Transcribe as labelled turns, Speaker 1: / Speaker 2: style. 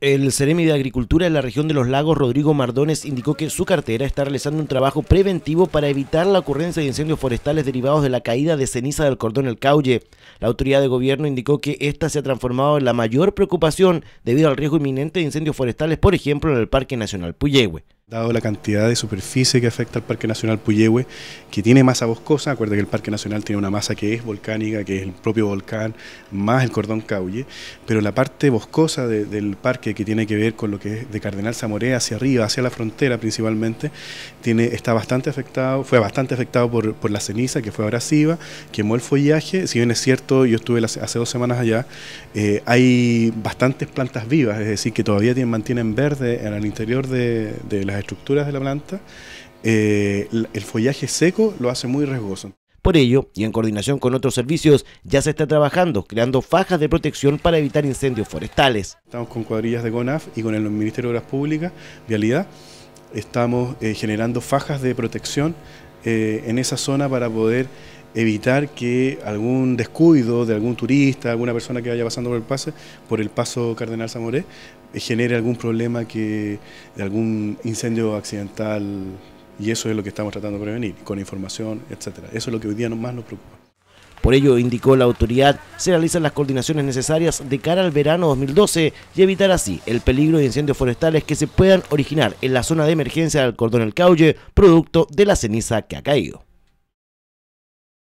Speaker 1: El Ceremi de Agricultura de la región de los lagos, Rodrigo Mardones, indicó que su cartera está realizando un trabajo preventivo para evitar la ocurrencia de incendios forestales derivados de la caída de ceniza del cordón El Cauye. La autoridad de gobierno indicó que esta se ha transformado en la mayor preocupación debido al riesgo inminente de incendios forestales, por ejemplo, en el Parque Nacional Puyehue.
Speaker 2: Dado la cantidad de superficie que afecta al Parque Nacional Puyehue, que tiene masa boscosa, acuerda que el Parque Nacional tiene una masa que es volcánica, que es el propio volcán, más el cordón caule, pero la parte boscosa del parque que tiene que ver con lo que es de Cardenal Zamoré hacia arriba, hacia la frontera principalmente, tiene, está bastante afectado, fue bastante afectado por, la ceniza que fue abrasiva, quemó el follaje, si bien es cierto, yo estuve hace dos semanas allá, eh, hay bastantes plantas vivas, es decir, que todavía tienen, mantienen verde en el interior de, de las estructuras de la planta,
Speaker 1: eh, el follaje seco lo hace muy riesgoso. Por ello, y en coordinación con otros servicios, ya se está trabajando creando fajas de protección para evitar incendios forestales. Estamos con cuadrillas de CONAF y con el Ministerio de Obras Públicas, Vialidad, estamos eh, generando
Speaker 2: fajas de protección eh, en esa zona para poder evitar que algún descuido de algún turista, alguna persona que vaya pasando por el pase, por el paso Cardenal Zamoré, eh, genere algún problema que de algún incendio accidental
Speaker 1: y eso es lo que estamos tratando de prevenir, con información, etcétera. Eso es lo que hoy día más nos preocupa. Por ello, indicó la autoridad, se realizan las coordinaciones necesarias de cara al verano 2012 y evitar así el peligro de incendios forestales que se puedan originar en la zona de emergencia del cordón El Cauye, producto de la ceniza que ha caído.